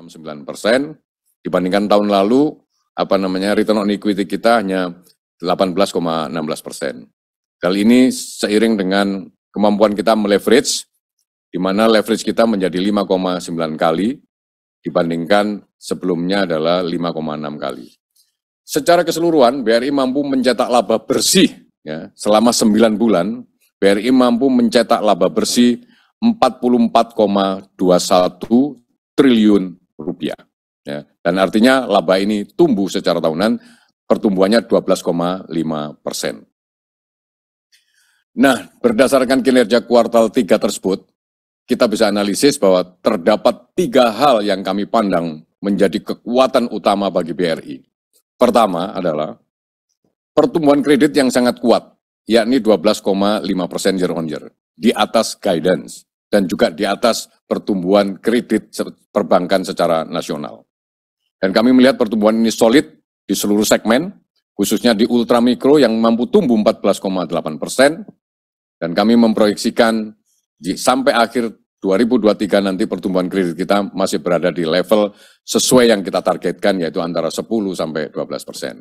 69 persen dibandingkan tahun lalu apa namanya return on equity kita hanya 18,16 persen. Kali ini seiring dengan kemampuan kita meleverage, di mana leverage kita menjadi 5,9 kali dibandingkan sebelumnya adalah 5,6 kali. Secara keseluruhan, BRI mampu mencetak laba bersih ya, selama 9 bulan, BRI mampu mencetak laba bersih 44,21 triliun rupiah. Ya, dan artinya laba ini tumbuh secara tahunan, pertumbuhannya 12,5 persen. Nah, berdasarkan kinerja kuartal 3 tersebut, kita bisa analisis bahwa terdapat tiga hal yang kami pandang menjadi kekuatan utama bagi BRI. Pertama adalah pertumbuhan kredit yang sangat kuat, yakni 12,5 persen year on year, di atas guidance dan juga di atas pertumbuhan kredit perbankan secara nasional. Dan kami melihat pertumbuhan ini solid di seluruh segmen, khususnya di ultramikro yang mampu tumbuh 14,8 persen, dan kami memproyeksikan sampai akhir 2023 nanti pertumbuhan kredit kita masih berada di level sesuai yang kita targetkan yaitu antara 10 sampai 12 persen.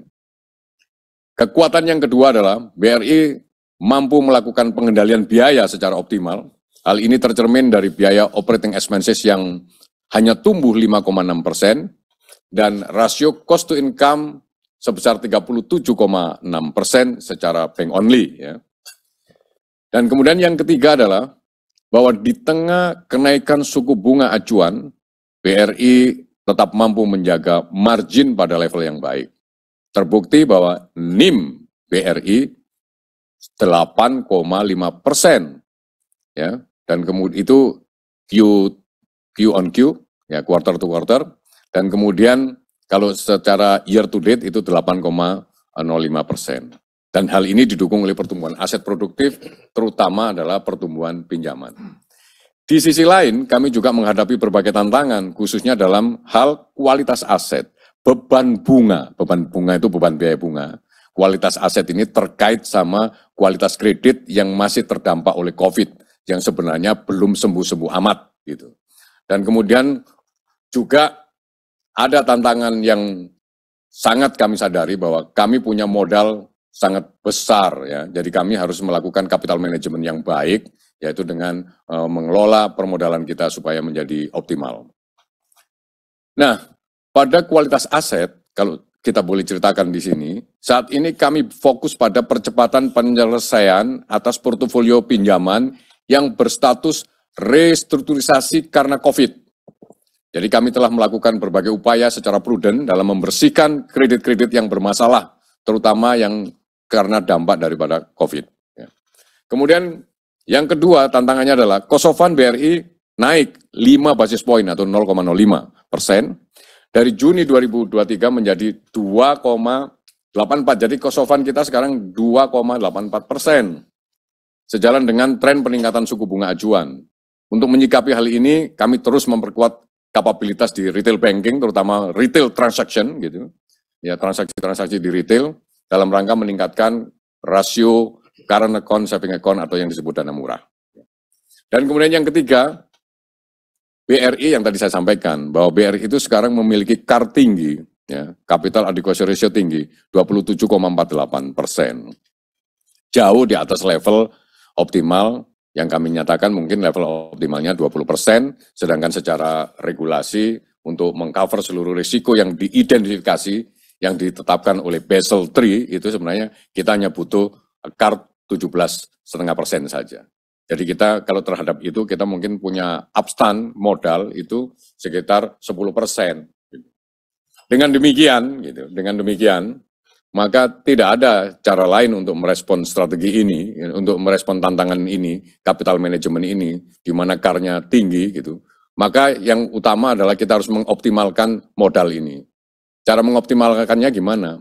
Kekuatan yang kedua adalah BRI mampu melakukan pengendalian biaya secara optimal Hal ini tercermin dari biaya operating expenses yang hanya tumbuh 5,6 persen dan rasio cost to income sebesar 37,6 persen secara bank only. Ya. Dan kemudian yang ketiga adalah bahwa di tengah kenaikan suku bunga acuan, BRI tetap mampu menjaga margin pada level yang baik. Terbukti bahwa NIM BRI 8,5 persen. Ya, dan kemudian itu Q Q on Q ya quarter to quarter dan kemudian kalau secara year to date itu 8,05 persen. Dan hal ini didukung oleh pertumbuhan aset produktif, terutama adalah pertumbuhan pinjaman. Di sisi lain, kami juga menghadapi berbagai tantangan, khususnya dalam hal kualitas aset, beban bunga, beban bunga itu beban biaya bunga, kualitas aset ini terkait sama kualitas kredit yang masih terdampak oleh COVID yang sebenarnya belum sembuh-sembuh amat gitu. Dan kemudian juga ada tantangan yang sangat kami sadari bahwa kami punya modal sangat besar ya. Jadi kami harus melakukan capital management yang baik yaitu dengan e, mengelola permodalan kita supaya menjadi optimal. Nah, pada kualitas aset kalau kita boleh ceritakan di sini, saat ini kami fokus pada percepatan penyelesaian atas portofolio pinjaman yang berstatus restrukturisasi karena COVID. Jadi kami telah melakukan berbagai upaya secara prudent dalam membersihkan kredit-kredit yang bermasalah, terutama yang karena dampak daripada COVID. Ya. Kemudian yang kedua tantangannya adalah kosovan BRI naik 5 basis poin atau 0,05 persen dari Juni 2023 menjadi 2,84. Jadi kosovan kita sekarang 2,84 persen sejalan dengan tren peningkatan suku bunga acuan. Untuk menyikapi hal ini, kami terus memperkuat kapabilitas di retail banking, terutama retail transaction, gitu, ya transaksi-transaksi di retail dalam rangka meningkatkan rasio current account, saving account atau yang disebut dana murah. Dan kemudian yang ketiga, BRI yang tadi saya sampaikan bahwa BRI itu sekarang memiliki kar tinggi, ya, capital adequacy ratio tinggi, 27,48 persen. Jauh di atas level optimal yang kami nyatakan mungkin level optimalnya 20 persen, sedangkan secara regulasi untuk mengcover seluruh risiko yang diidentifikasi, yang ditetapkan oleh Basel III, itu sebenarnya kita hanya butuh card 17 setengah persen saja. Jadi kita kalau terhadap itu kita mungkin punya upstand modal itu sekitar 10 persen. Dengan demikian, gitu. Dengan demikian, maka tidak ada cara lain untuk merespon strategi ini, untuk merespon tantangan ini, capital management ini, di mana karnya tinggi gitu. Maka yang utama adalah kita harus mengoptimalkan modal ini. Cara mengoptimalkannya gimana?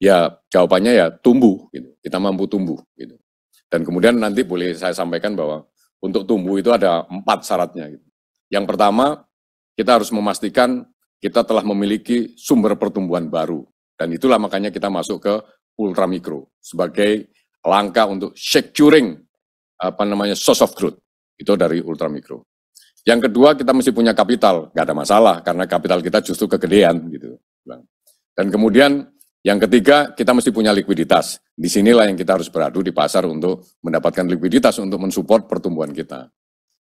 Ya jawabannya ya tumbuh, gitu. kita mampu tumbuh. Gitu. Dan kemudian nanti boleh saya sampaikan bahwa untuk tumbuh itu ada empat syaratnya. Gitu. Yang pertama, kita harus memastikan kita telah memiliki sumber pertumbuhan baru dan itulah makanya kita masuk ke ultramikro sebagai langkah untuk securing apa namanya source of growth itu dari ultramikro. Yang kedua kita mesti punya kapital, nggak ada masalah karena kapital kita justru kegedean gitu. Dan kemudian yang ketiga kita mesti punya likuiditas. Di sinilah yang kita harus beradu di pasar untuk mendapatkan likuiditas untuk mensupport pertumbuhan kita.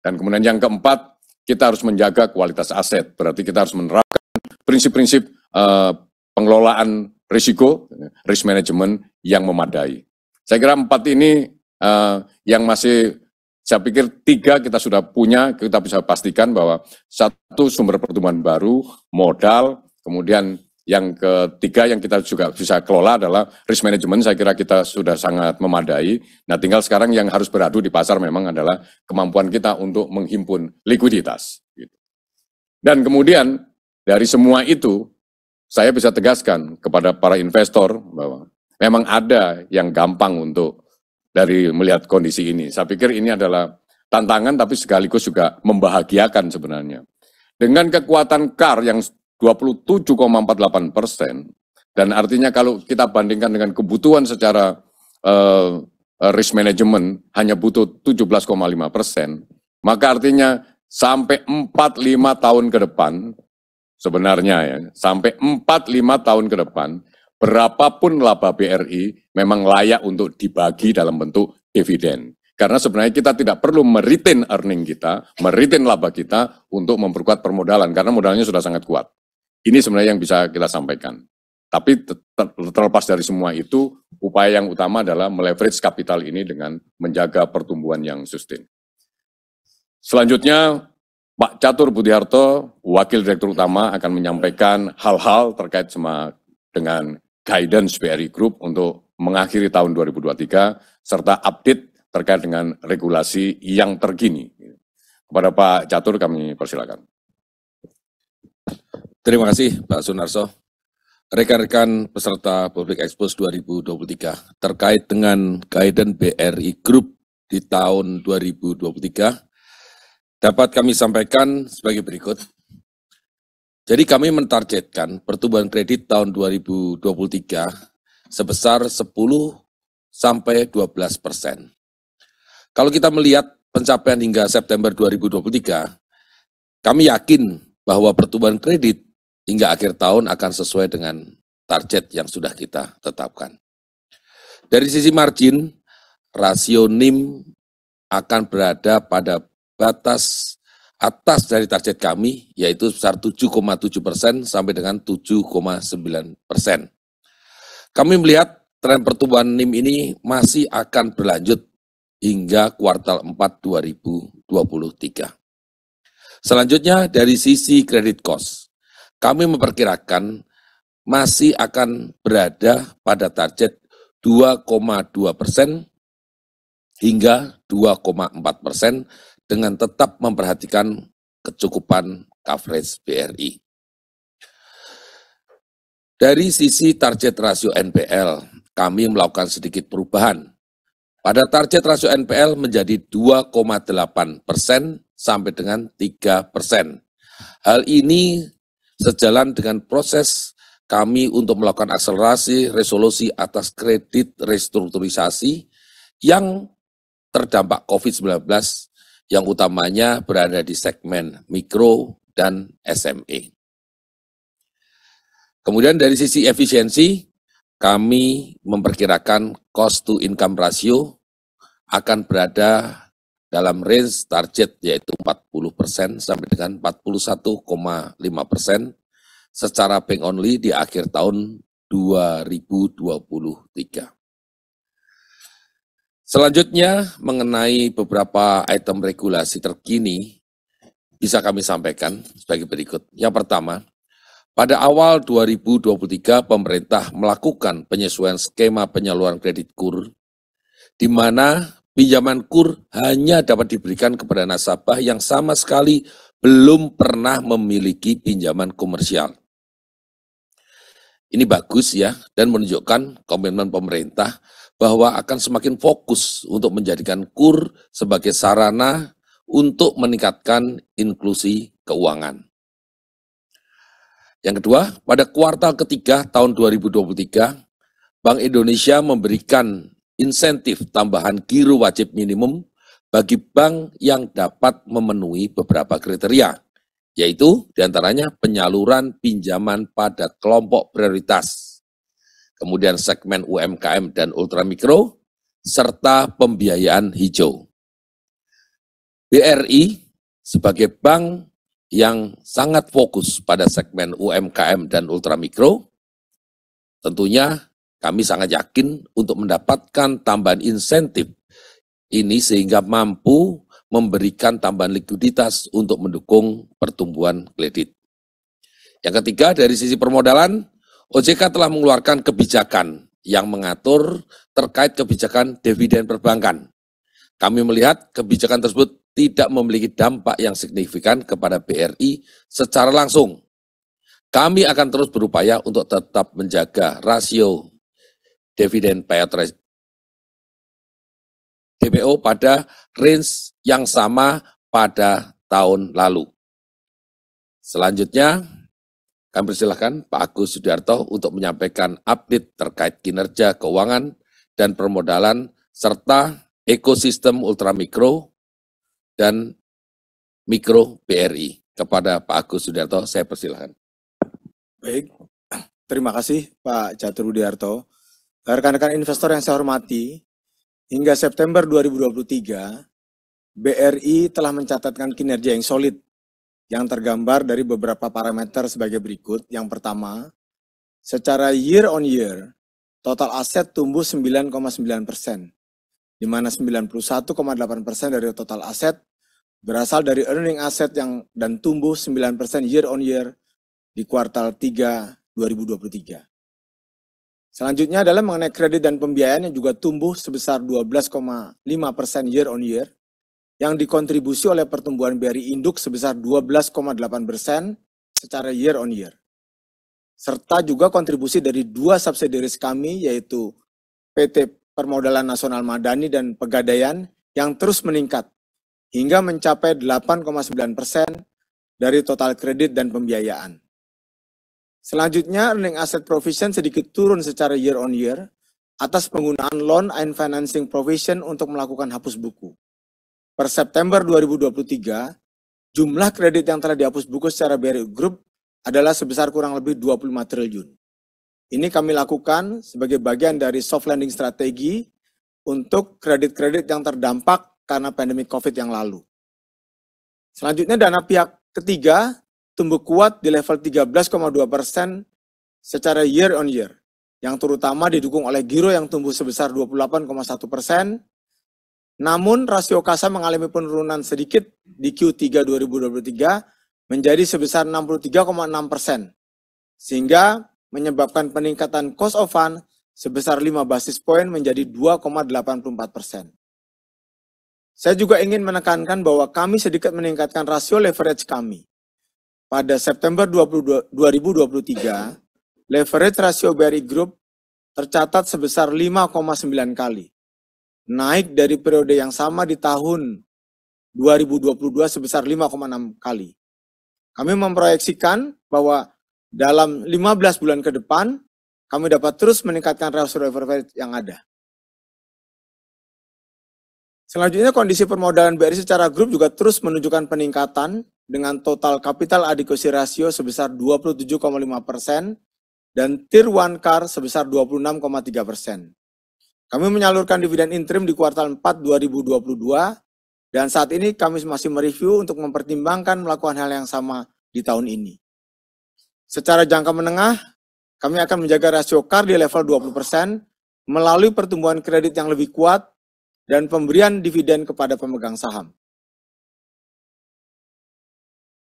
Dan kemudian yang keempat kita harus menjaga kualitas aset. Berarti kita harus menerapkan prinsip-prinsip uh, pengelolaan risiko, risk management yang memadai. Saya kira empat ini uh, yang masih saya pikir tiga kita sudah punya, kita bisa pastikan bahwa satu sumber pertumbuhan baru, modal, kemudian yang ketiga yang kita juga bisa kelola adalah risk management. Saya kira kita sudah sangat memadai. Nah, tinggal sekarang yang harus beradu di pasar memang adalah kemampuan kita untuk menghimpun likuiditas. Gitu. Dan kemudian dari semua itu saya bisa tegaskan kepada para investor bahwa memang ada yang gampang untuk dari melihat kondisi ini. Saya pikir ini adalah tantangan tapi sekaligus juga membahagiakan sebenarnya. Dengan kekuatan CAR yang 27,48 persen, dan artinya kalau kita bandingkan dengan kebutuhan secara uh, risk management hanya butuh 17,5 persen, maka artinya sampai 4-5 tahun ke depan sebenarnya ya, sampai 4-5 tahun ke depan, berapapun laba BRI memang layak untuk dibagi dalam bentuk dividen. Karena sebenarnya kita tidak perlu meritin earning kita, meritin laba kita untuk memperkuat permodalan, karena modalnya sudah sangat kuat. Ini sebenarnya yang bisa kita sampaikan. Tapi terlepas dari semua itu, upaya yang utama adalah meleverage kapital ini dengan menjaga pertumbuhan yang sustain. Selanjutnya, Pak Catur Budiharto, Wakil Direktur Utama akan menyampaikan hal-hal terkait sama dengan guidance BRI Group untuk mengakhiri tahun 2023 serta update terkait dengan regulasi yang terkini. Kepada Pak Catur kami persilakan. Terima kasih Pak Sunarso. Rekan-rekan peserta Public Expos 2023 terkait dengan guidance BRI Group di tahun 2023 dapat kami sampaikan sebagai berikut. Jadi kami mentargetkan pertumbuhan kredit tahun 2023 sebesar 10 sampai 12 persen. Kalau kita melihat pencapaian hingga September 2023, kami yakin bahwa pertumbuhan kredit hingga akhir tahun akan sesuai dengan target yang sudah kita tetapkan. Dari sisi margin, rasio NIM akan berada pada batas atas dari target kami yaitu sebesar 7,7 persen sampai dengan 7,9 persen. Kami melihat tren pertumbuhan NIM ini masih akan berlanjut hingga kuartal 4 2023. Selanjutnya dari sisi kredit cost, kami memperkirakan masih akan berada pada target 2,2 persen hingga 2,4 persen dengan tetap memperhatikan kecukupan coverage BRI. Dari sisi target rasio NPL, kami melakukan sedikit perubahan. Pada target rasio NPL menjadi 2,8 persen sampai dengan 3 persen. Hal ini sejalan dengan proses kami untuk melakukan akselerasi resolusi atas kredit restrukturisasi yang terdampak COVID-19 yang utamanya berada di segmen mikro dan SME. Kemudian dari sisi efisiensi, kami memperkirakan cost to income ratio akan berada dalam range target yaitu 40% persen sampai dengan 41,5% persen secara bank only di akhir tahun 2023. Selanjutnya mengenai beberapa item regulasi terkini bisa kami sampaikan sebagai berikut. Yang pertama, pada awal 2023 pemerintah melakukan penyesuaian skema penyaluran kredit KUR di mana pinjaman KUR hanya dapat diberikan kepada nasabah yang sama sekali belum pernah memiliki pinjaman komersial. Ini bagus ya dan menunjukkan komitmen pemerintah bahwa akan semakin fokus untuk menjadikan KUR sebagai sarana untuk meningkatkan inklusi keuangan. Yang kedua, pada kuartal ketiga tahun 2023, Bank Indonesia memberikan insentif tambahan giro wajib minimum bagi bank yang dapat memenuhi beberapa kriteria, yaitu diantaranya penyaluran pinjaman pada kelompok prioritas, kemudian segmen UMKM dan ultramikro, serta pembiayaan hijau. BRI sebagai bank yang sangat fokus pada segmen UMKM dan ultramikro, tentunya kami sangat yakin untuk mendapatkan tambahan insentif ini sehingga mampu memberikan tambahan likuiditas untuk mendukung pertumbuhan kredit. Yang ketiga dari sisi permodalan, OJK telah mengeluarkan kebijakan yang mengatur terkait kebijakan dividen perbankan. Kami melihat kebijakan tersebut tidak memiliki dampak yang signifikan kepada BRI secara langsung. Kami akan terus berupaya untuk tetap menjaga rasio dividen payout ratio DPO pada range yang sama pada tahun lalu. Selanjutnya, kami persilahkan Pak Agus Sudiarto untuk menyampaikan update terkait kinerja keuangan dan permodalan serta ekosistem ultramikro dan mikro BRI. Kepada Pak Agus Sudiarto, saya persilahkan. Baik, terima kasih Pak Jatuh Budiarto. Rekan-rekan investor yang saya hormati, hingga September 2023, BRI telah mencatatkan kinerja yang solid yang tergambar dari beberapa parameter sebagai berikut. Yang pertama, secara year on year, total aset tumbuh 9,9 persen, di mana 91,8 persen dari total aset berasal dari earning aset yang dan tumbuh 9% persen year on year di kuartal 3 2023. Selanjutnya adalah mengenai kredit dan pembiayaan yang juga tumbuh sebesar 12,5% persen year on year yang dikontribusi oleh pertumbuhan BRI induk sebesar 12,8 persen secara year on year. Serta juga kontribusi dari dua subsidiaries kami yaitu PT Permodalan Nasional Madani dan Pegadaian yang terus meningkat hingga mencapai 8,9 persen dari total kredit dan pembiayaan. Selanjutnya, earning asset provision sedikit turun secara year on year atas penggunaan loan and financing provision untuk melakukan hapus buku. Per September 2023, jumlah kredit yang telah dihapus buku secara BRI Group adalah sebesar kurang lebih 25 triliun. Ini kami lakukan sebagai bagian dari soft landing strategi untuk kredit-kredit yang terdampak karena pandemi COVID yang lalu. Selanjutnya dana pihak ketiga tumbuh kuat di level 13,2 persen secara year on year, yang terutama didukung oleh giro yang tumbuh sebesar 28,1 persen, namun rasio kasa mengalami penurunan sedikit di Q3 2023 menjadi sebesar 63,6 persen, sehingga menyebabkan peningkatan cost of fund sebesar 5 basis point menjadi 2,84 persen. Saya juga ingin menekankan bahwa kami sedikit meningkatkan rasio leverage kami. Pada September 2023, leverage rasio BRI Group tercatat sebesar 5,9 kali naik dari periode yang sama di tahun 2022 sebesar 5,6 kali. Kami memproyeksikan bahwa dalam 15 bulan ke depan, kami dapat terus meningkatkan real survival rate yang ada. Selanjutnya, kondisi permodalan BRI secara grup juga terus menunjukkan peningkatan dengan total capital adequacy ratio sebesar 27,5 persen dan tier 1 car sebesar 26,3 persen. Kami menyalurkan dividen interim di kuartal 4 2022 dan saat ini kami masih mereview untuk mempertimbangkan melakukan hal yang sama di tahun ini. Secara jangka menengah, kami akan menjaga rasio CAR di level 20% melalui pertumbuhan kredit yang lebih kuat dan pemberian dividen kepada pemegang saham.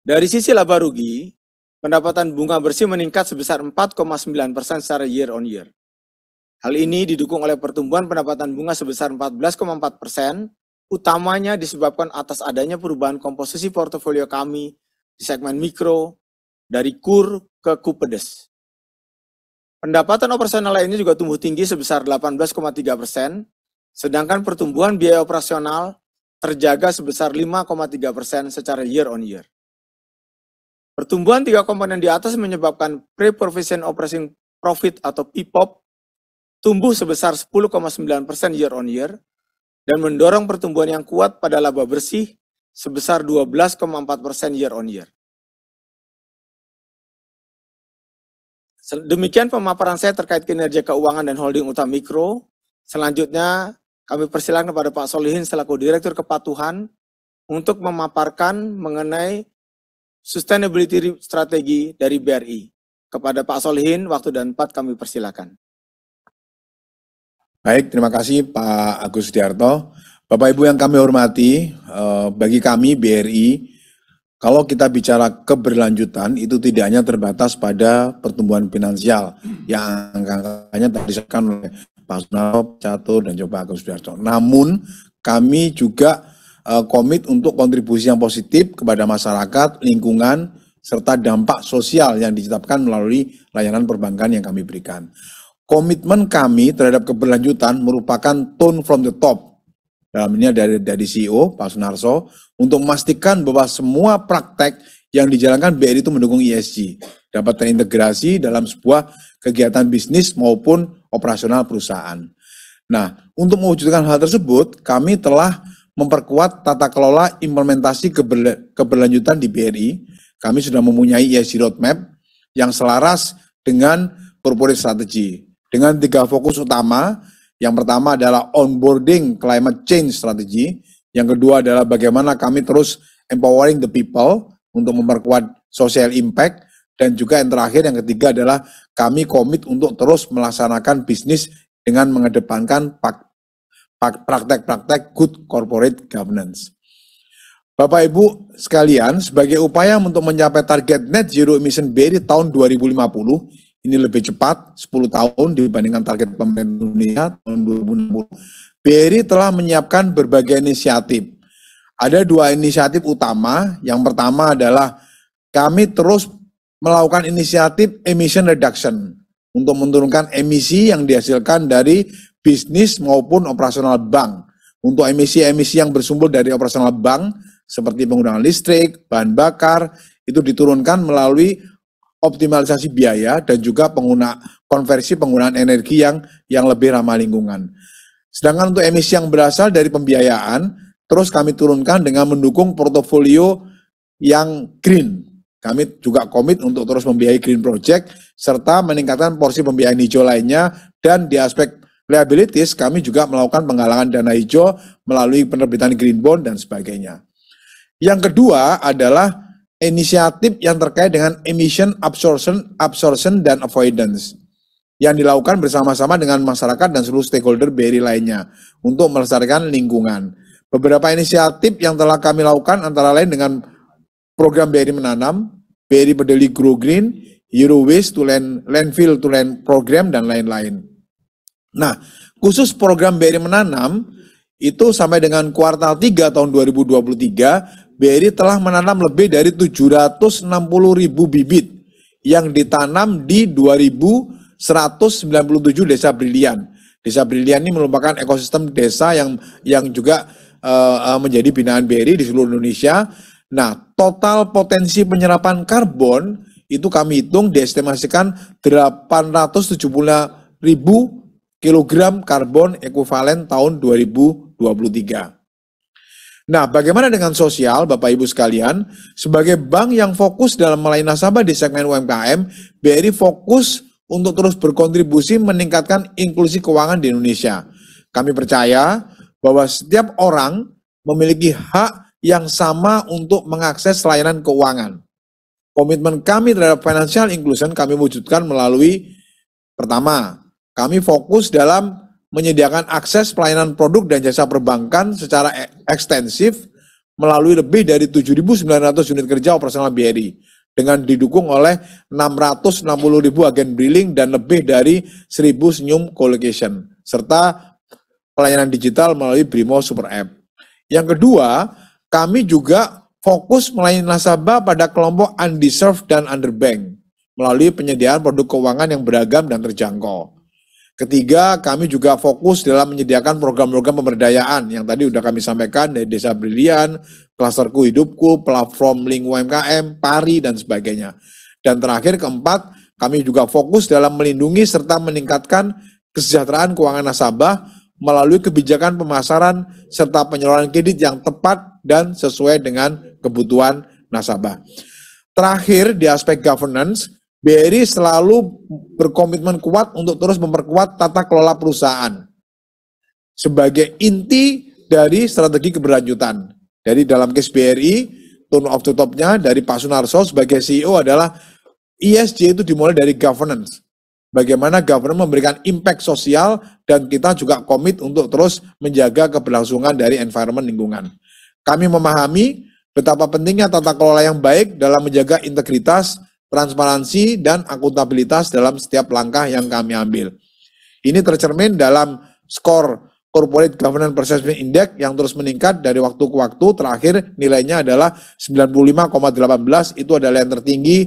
Dari sisi laba rugi, pendapatan bunga bersih meningkat sebesar 4,9% secara year on year. Hal ini didukung oleh pertumbuhan pendapatan bunga sebesar 14,4 persen, utamanya disebabkan atas adanya perubahan komposisi portofolio kami di segmen mikro dari kur ke kupedes. Pendapatan operasional lainnya juga tumbuh tinggi sebesar 18,3 persen, sedangkan pertumbuhan biaya operasional terjaga sebesar 5,3 persen secara year on year. Pertumbuhan tiga komponen di atas menyebabkan pre-provision operating profit atau PPOP tumbuh sebesar 10,9% persen year on year dan mendorong pertumbuhan yang kuat pada laba bersih sebesar 12,4% persen year on year. Demikian pemaparan saya terkait kinerja keuangan dan holding utama mikro. Selanjutnya, kami persilakan kepada Pak Solihin selaku Direktur Kepatuhan untuk memaparkan mengenai sustainability strategi dari BRI. Kepada Pak Solihin, waktu dan tempat kami persilakan. Baik, terima kasih Pak Agus Sudiarto. Bapak Ibu yang kami hormati, eh, bagi kami BRI, kalau kita bicara keberlanjutan itu tidak hanya terbatas pada pertumbuhan finansial yang angkanya tadi oleh Pak Sunarto, Catur, dan Coba Agus Sudiarto. Namun kami juga eh, komit untuk kontribusi yang positif kepada masyarakat, lingkungan, serta dampak sosial yang ditetapkan melalui layanan perbankan yang kami berikan komitmen kami terhadap keberlanjutan merupakan tone from the top. Dalam ini dari, dari CEO, Pak Sunarso, untuk memastikan bahwa semua praktek yang dijalankan BRI itu mendukung ESG, dapat terintegrasi dalam sebuah kegiatan bisnis maupun operasional perusahaan. Nah, untuk mewujudkan hal tersebut, kami telah memperkuat tata kelola implementasi keberla keberlanjutan di BRI. Kami sudah mempunyai ESG roadmap yang selaras dengan corporate strategy dengan tiga fokus utama. Yang pertama adalah onboarding climate change strategy. Yang kedua adalah bagaimana kami terus empowering the people untuk memperkuat social impact. Dan juga yang terakhir, yang ketiga adalah kami komit untuk terus melaksanakan bisnis dengan mengedepankan praktek-praktek good corporate governance. Bapak Ibu sekalian, sebagai upaya untuk mencapai target net zero emission BRI tahun 2050, ini lebih cepat 10 tahun dibandingkan target pemerintah dunia tahun 2020. BRI telah menyiapkan berbagai inisiatif. Ada dua inisiatif utama. Yang pertama adalah kami terus melakukan inisiatif emission reduction untuk menurunkan emisi yang dihasilkan dari bisnis maupun operasional bank. Untuk emisi-emisi yang bersumber dari operasional bank seperti penggunaan listrik, bahan bakar, itu diturunkan melalui optimalisasi biaya dan juga pengguna konversi penggunaan energi yang yang lebih ramah lingkungan. Sedangkan untuk emisi yang berasal dari pembiayaan terus kami turunkan dengan mendukung portofolio yang green. Kami juga komit untuk terus membiayai green project serta meningkatkan porsi pembiayaan hijau lainnya dan di aspek liabilities kami juga melakukan penggalangan dana hijau melalui penerbitan green bond dan sebagainya. Yang kedua adalah inisiatif yang terkait dengan emission absorption, absorption dan avoidance yang dilakukan bersama-sama dengan masyarakat dan seluruh stakeholder BRI lainnya untuk melestarikan lingkungan. Beberapa inisiatif yang telah kami lakukan antara lain dengan program BRI menanam, BRI peduli grow green, Euro waste to land, landfill to land program dan lain-lain. Nah, khusus program BRI menanam itu sampai dengan kuartal 3 tahun 2023 BRI telah menanam lebih dari 760 ribu bibit yang ditanam di 2197 desa brilian. Desa brilian ini merupakan ekosistem desa yang yang juga uh, menjadi binaan BRI di seluruh Indonesia. Nah, total potensi penyerapan karbon itu kami hitung diestimasikan 870 ribu kilogram karbon ekuivalen tahun 2023. Nah, bagaimana dengan sosial, Bapak Ibu sekalian? Sebagai bank yang fokus dalam melayani nasabah di segmen UMKM, BRI fokus untuk terus berkontribusi meningkatkan inklusi keuangan di Indonesia. Kami percaya bahwa setiap orang memiliki hak yang sama untuk mengakses layanan keuangan. Komitmen kami terhadap financial inclusion kami wujudkan melalui pertama, kami fokus dalam menyediakan akses pelayanan produk dan jasa perbankan secara e- ekstensif melalui lebih dari 7.900 unit kerja operasional BRI dengan didukung oleh 660.000 agen briling dan lebih dari 1.000 senyum collocation serta pelayanan digital melalui Brimo Super App. Yang kedua, kami juga fokus melayani nasabah pada kelompok undeserved dan underbank melalui penyediaan produk keuangan yang beragam dan terjangkau. Ketiga, kami juga fokus dalam menyediakan program-program pemberdayaan yang tadi sudah kami sampaikan dari Desa Brilian, Klasterku Hidupku, platform link UMKM, pari, dan sebagainya. Dan terakhir, keempat, kami juga fokus dalam melindungi serta meningkatkan kesejahteraan keuangan nasabah melalui kebijakan pemasaran serta penyaluran kredit yang tepat dan sesuai dengan kebutuhan nasabah. Terakhir, di aspek governance, BRI selalu berkomitmen kuat untuk terus memperkuat tata kelola perusahaan sebagai inti dari strategi keberlanjutan. Jadi dalam case BRI, turn of the topnya dari Pak Sunarso sebagai CEO adalah ESG itu dimulai dari governance. Bagaimana governance memberikan impact sosial dan kita juga komit untuk terus menjaga keberlangsungan dari environment lingkungan. Kami memahami betapa pentingnya tata kelola yang baik dalam menjaga integritas, transparansi dan akuntabilitas dalam setiap langkah yang kami ambil. Ini tercermin dalam skor Corporate Governance Perception Index yang terus meningkat dari waktu ke waktu terakhir nilainya adalah 95,18 itu adalah yang tertinggi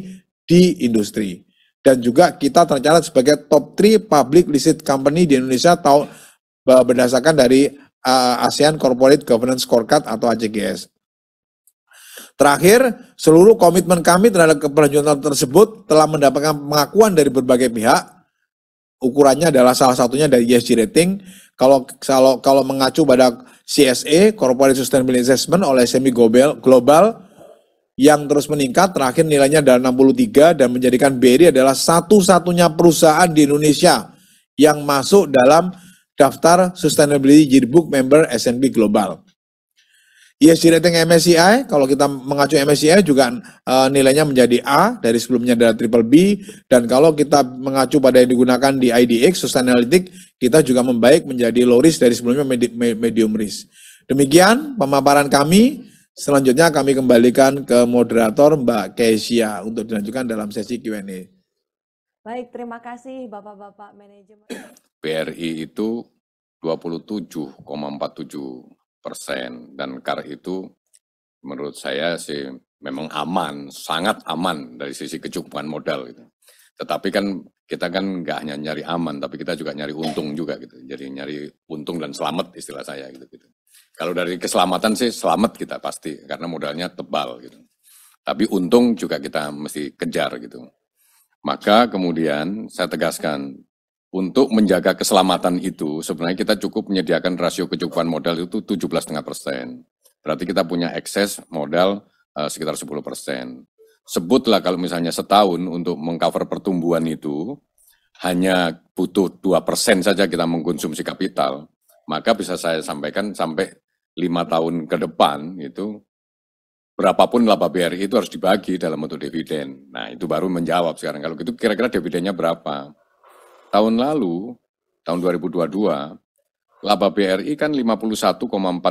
di industri. Dan juga kita tercatat sebagai top 3 public listed company di Indonesia tahun eh, berdasarkan dari eh, ASEAN Corporate Governance Scorecard atau ACGS. Terakhir, seluruh komitmen kami terhadap keberlanjutan tersebut telah mendapatkan pengakuan dari berbagai pihak. Ukurannya adalah salah satunya dari ESG rating. Kalau kalau kalau mengacu pada CSA e, Corporate Sustainability Assessment oleh Semi Global, Global yang terus meningkat, terakhir nilainya adalah 63 dan menjadikan BRI adalah satu-satunya perusahaan di Indonesia yang masuk dalam daftar Sustainability Yearbook Member S&P Global. ESG iya, rating MSCI, kalau kita mengacu MSCI juga e, nilainya menjadi A dari sebelumnya adalah triple B dan kalau kita mengacu pada yang digunakan di IDX Sustainalytics kita juga membaik menjadi low risk dari sebelumnya medium risk. Demikian pemaparan kami. Selanjutnya kami kembalikan ke moderator Mbak Kesia untuk dilanjutkan dalam sesi Q&A. Baik, terima kasih Bapak-Bapak manajemen. BRI itu 27,47 persen dan kar itu menurut saya sih memang aman, sangat aman dari sisi kecukupan modal. Gitu. Tetapi kan kita kan nggak hanya nyari aman, tapi kita juga nyari untung juga gitu. Jadi nyari untung dan selamat istilah saya gitu. gitu. Kalau dari keselamatan sih selamat kita pasti karena modalnya tebal gitu. Tapi untung juga kita mesti kejar gitu. Maka kemudian saya tegaskan untuk menjaga keselamatan itu sebenarnya kita cukup menyediakan rasio kecukupan modal itu 17,5 persen. Berarti kita punya ekses modal uh, sekitar 10 persen. Sebutlah kalau misalnya setahun untuk mengcover pertumbuhan itu hanya butuh 2 persen saja kita mengkonsumsi kapital, maka bisa saya sampaikan sampai lima tahun ke depan itu berapapun laba BRI itu harus dibagi dalam bentuk dividen. Nah itu baru menjawab sekarang kalau gitu kira-kira dividennya berapa? Tahun lalu, tahun 2022, laba BRI kan 51,4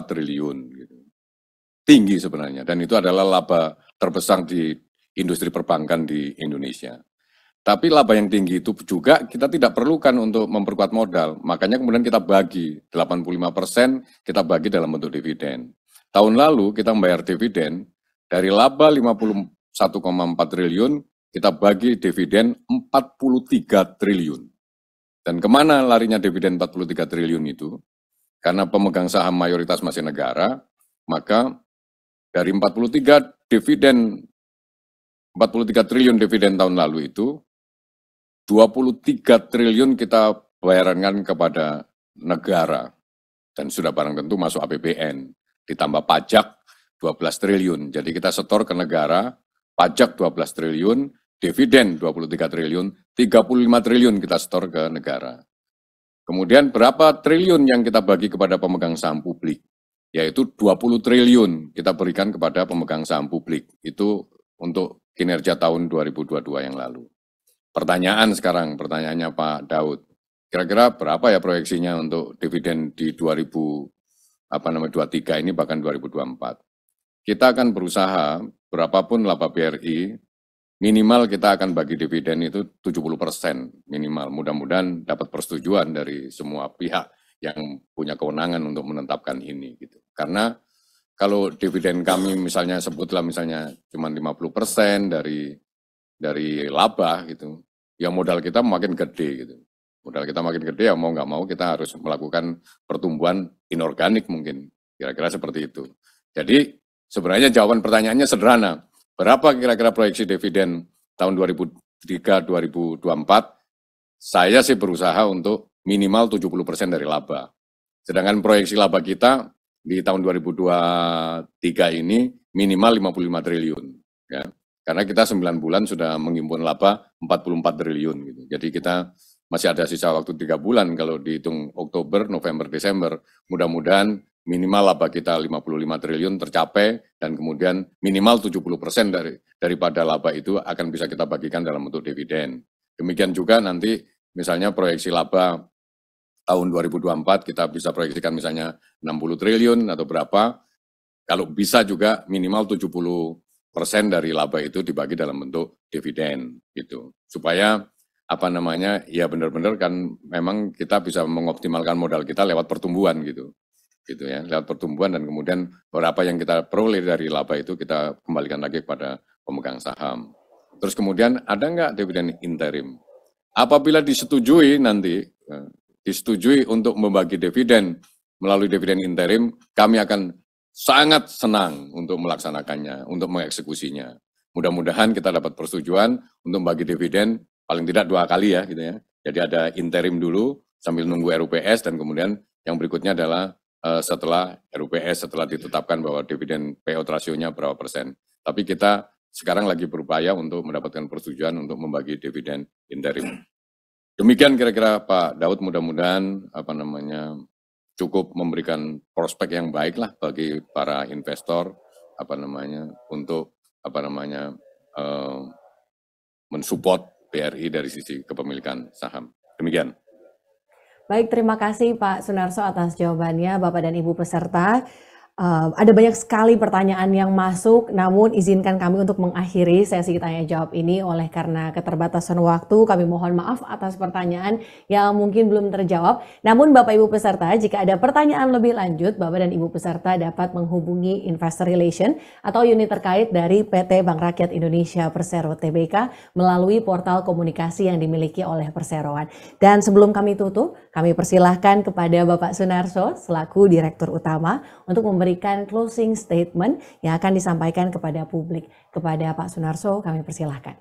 triliun. Gitu. Tinggi sebenarnya, dan itu adalah laba terbesar di industri perbankan di Indonesia. Tapi laba yang tinggi itu juga kita tidak perlukan untuk memperkuat modal. Makanya kemudian kita bagi 85 persen kita bagi dalam bentuk dividen. Tahun lalu kita membayar dividen dari laba 51,4 triliun kita bagi dividen 43 triliun. Dan kemana larinya dividen 43 triliun itu? Karena pemegang saham mayoritas masih negara, maka dari 43 dividen 43 triliun dividen tahun lalu itu 23 triliun kita bayarkan kepada negara dan sudah barang tentu masuk APBN ditambah pajak 12 triliun. Jadi kita setor ke negara pajak 12 triliun, Dividen 23 triliun, 35 triliun kita setor ke negara. Kemudian berapa triliun yang kita bagi kepada pemegang saham publik? Yaitu 20 triliun kita berikan kepada pemegang saham publik. Itu untuk kinerja tahun 2022 yang lalu. Pertanyaan sekarang, pertanyaannya Pak Daud. Kira-kira berapa ya proyeksinya untuk dividen di 2000 apa namanya 23 ini bahkan 2024? Kita akan berusaha berapapun laba BRI minimal kita akan bagi dividen itu 70% minimal. Mudah-mudahan dapat persetujuan dari semua pihak yang punya kewenangan untuk menetapkan ini gitu. Karena kalau dividen kami misalnya sebutlah misalnya cuma 50% dari dari laba gitu, ya modal kita makin gede gitu. Modal kita makin gede ya mau nggak mau kita harus melakukan pertumbuhan inorganik mungkin. Kira-kira seperti itu. Jadi sebenarnya jawaban pertanyaannya sederhana Berapa kira-kira proyeksi dividen tahun 2003-2024? Saya sih berusaha untuk minimal 70% dari laba. Sedangkan proyeksi laba kita di tahun 2023 ini minimal 55 triliun. Ya. Karena kita 9 bulan sudah mengimpun laba 44 triliun. Gitu. Jadi kita masih ada sisa waktu tiga bulan kalau dihitung Oktober, November, Desember. Mudah-mudahan minimal laba kita 55 triliun tercapai dan kemudian minimal 70 persen dari daripada laba itu akan bisa kita bagikan dalam bentuk dividen. Demikian juga nanti misalnya proyeksi laba tahun 2024 kita bisa proyeksikan misalnya 60 triliun atau berapa. Kalau bisa juga minimal 70 persen dari laba itu dibagi dalam bentuk dividen gitu. Supaya apa namanya ya benar-benar kan memang kita bisa mengoptimalkan modal kita lewat pertumbuhan gitu gitu ya lewat pertumbuhan dan kemudian berapa yang kita peroleh dari laba itu kita kembalikan lagi kepada pemegang saham. Terus kemudian ada nggak dividen interim? Apabila disetujui nanti, eh, disetujui untuk membagi dividen melalui dividen interim, kami akan sangat senang untuk melaksanakannya, untuk mengeksekusinya. Mudah-mudahan kita dapat persetujuan untuk membagi dividen paling tidak dua kali ya gitu ya. Jadi ada interim dulu sambil nunggu RUPS dan kemudian yang berikutnya adalah uh, setelah RUPS, setelah ditetapkan bahwa dividen payout rasionya berapa persen. Tapi kita sekarang lagi berupaya untuk mendapatkan persetujuan untuk membagi dividen interim. Demikian kira-kira Pak Daud mudah-mudahan apa namanya cukup memberikan prospek yang baik lah bagi para investor apa namanya untuk apa namanya uh, mensupport BRI dari sisi kepemilikan saham. Demikian. Baik, terima kasih Pak Sunarso atas jawabannya Bapak dan Ibu peserta. Uh, ada banyak sekali pertanyaan yang masuk, namun izinkan kami untuk mengakhiri sesi tanya jawab ini oleh karena keterbatasan waktu. Kami mohon maaf atas pertanyaan yang mungkin belum terjawab. Namun Bapak Ibu peserta, jika ada pertanyaan lebih lanjut, Bapak dan Ibu peserta dapat menghubungi Investor Relation atau unit terkait dari PT Bank Rakyat Indonesia Persero TBK melalui portal komunikasi yang dimiliki oleh perseroan. Dan sebelum kami tutup, kami persilahkan kepada Bapak Sunarso selaku Direktur Utama untuk memberikan memberikan closing statement yang akan disampaikan kepada publik. Kepada Pak Sunarso kami persilahkan.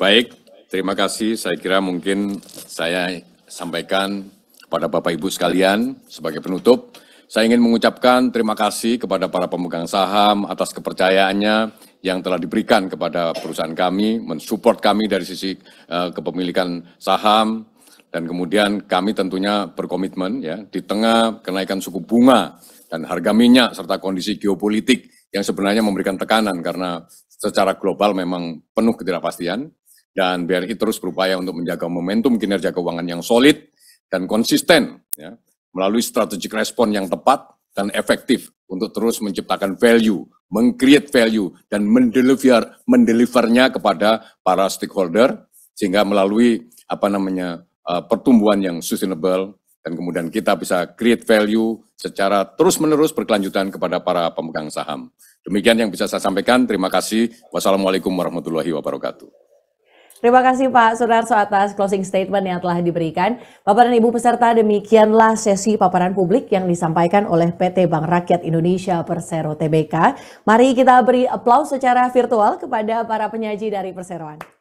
Baik, terima kasih. Saya kira mungkin saya sampaikan kepada Bapak Ibu sekalian sebagai penutup. Saya ingin mengucapkan terima kasih kepada para pemegang saham atas kepercayaannya yang telah diberikan kepada perusahaan kami, mensupport kami dari sisi uh, kepemilikan saham, dan kemudian kami tentunya berkomitmen ya di tengah kenaikan suku bunga dan harga minyak serta kondisi geopolitik yang sebenarnya memberikan tekanan karena secara global memang penuh ketidakpastian dan BRI terus berupaya untuk menjaga momentum kinerja keuangan yang solid dan konsisten ya, melalui strategic respon yang tepat dan efektif untuk terus menciptakan value, mengcreate value dan mendeliver mendelivernya kepada para stakeholder sehingga melalui apa namanya Eh, pertumbuhan yang sustainable dan kemudian kita bisa create value secara terus-menerus berkelanjutan kepada para pemegang saham. Demikian yang bisa saya sampaikan. Terima kasih. Wassalamualaikum warahmatullahi wabarakatuh. Terima kasih Pak Sunarso atas closing statement yang telah diberikan. Bapak dan Ibu peserta, demikianlah sesi paparan publik yang disampaikan oleh PT Bank Rakyat Indonesia Persero TBK. Mari kita beri aplaus secara virtual kepada para penyaji dari perseroan.